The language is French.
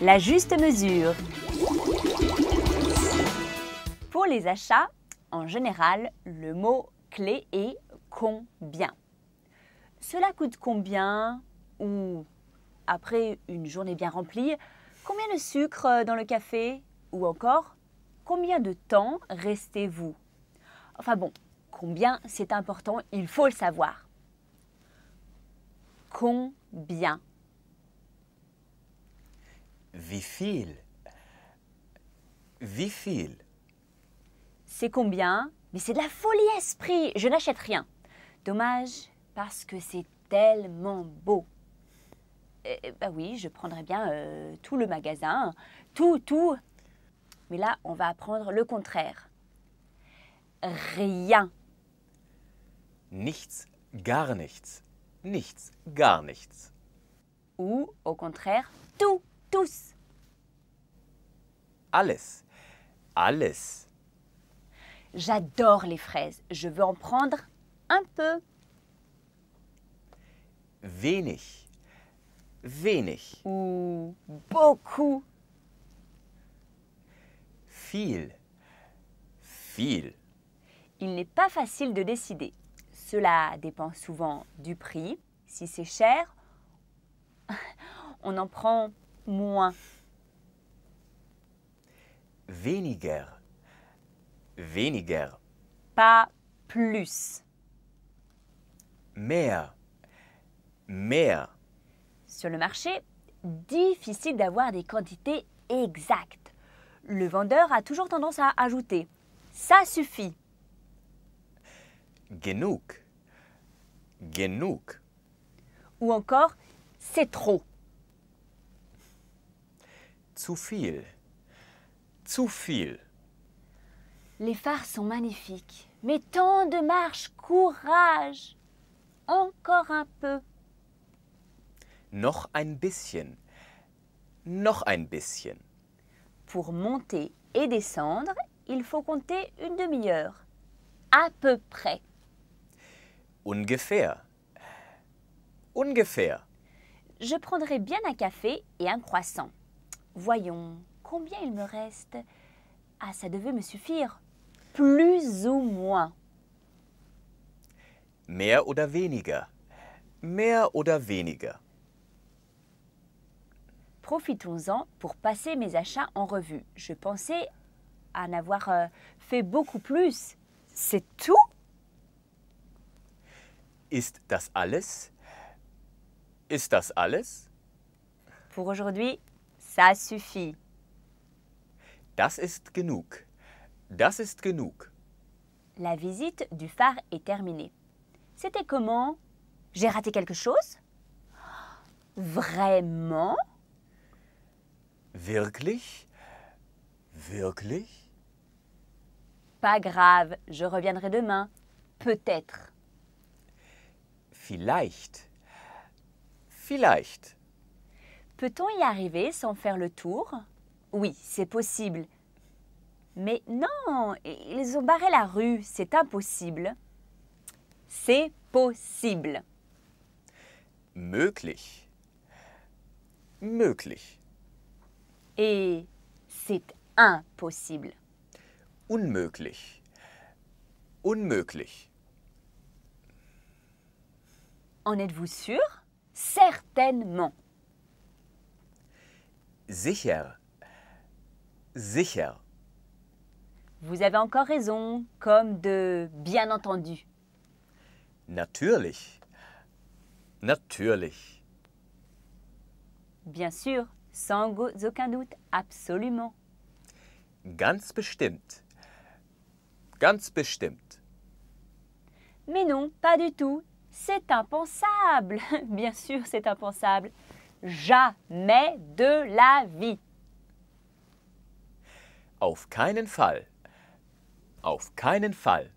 La juste mesure. Pour les achats, en général, le mot clé est combien. Cela coûte combien ou après une journée bien remplie, combien de sucre dans le café ou encore combien de temps restez-vous Enfin bon, combien c'est important, il faut le savoir. Combien Vifil, vifil. C'est combien Mais c'est de la folie, esprit Je n'achète rien. Dommage, parce que c'est tellement beau. Eh, eh, bah oui, je prendrais bien euh, tout le magasin, tout, tout. Mais là, on va apprendre le contraire. Rien. Nichts, gar nichts. Nichts, gar nichts. Ou, au contraire, tout. Tous. Alles. Alles. J'adore les fraises. Je veux en prendre un peu. Wenig. Wenig. Ou beaucoup. Fil. Fil. Il n'est pas facile de décider. Cela dépend souvent du prix. Si c'est cher, on en prend moins. Weniger. Weniger. Pas plus. Mehr. Mehr. Sur le marché, difficile d'avoir des quantités exactes. Le vendeur a toujours tendance à ajouter ça suffit. Genug. Genug. Ou encore c'est trop zu viel. Les phares sont magnifiques. Mais tant de marches, courage. Encore un peu. Noch ein bisschen. Noch ein bisschen. Pour monter et descendre, il faut compter une demi-heure. À peu près. Ungefähr. Ungefähr. Je prendrai bien un café et un croissant. Voyons, combien il me reste Ah, ça devait me suffire. Plus ou moins. Mehr oder weniger. Mehr oder weniger. Profitons-en pour passer mes achats en revue. Je pensais en avoir euh, fait beaucoup plus. C'est tout Ist das alles Ist das alles Pour aujourd'hui, ça suffit. Das ist genug. Das ist genug. La visite du phare est terminée. C'était comment J'ai raté quelque chose Vraiment Wirklich Wirklich Pas grave, je reviendrai demain. Peut-être. Vielleicht. Vielleicht. Peut-on y arriver sans faire le tour Oui, c'est possible. Mais non, ils ont barré la rue, c'est impossible. C'est possible. Möglich. Möglich. Et c'est impossible. Unmöglich. Unmöglich. En êtes-vous sûr Certainement sicher, sicher. Vous avez encore raison, comme de bien entendu. Natürlich, natürlich. Bien sûr, sans aucun doute, absolument. Ganz bestimmt, ganz bestimmt. Mais non, pas du tout. C'est impensable. Bien sûr, c'est impensable. Jamais de la vie. Auf keinen Fall. Auf keinen Fall.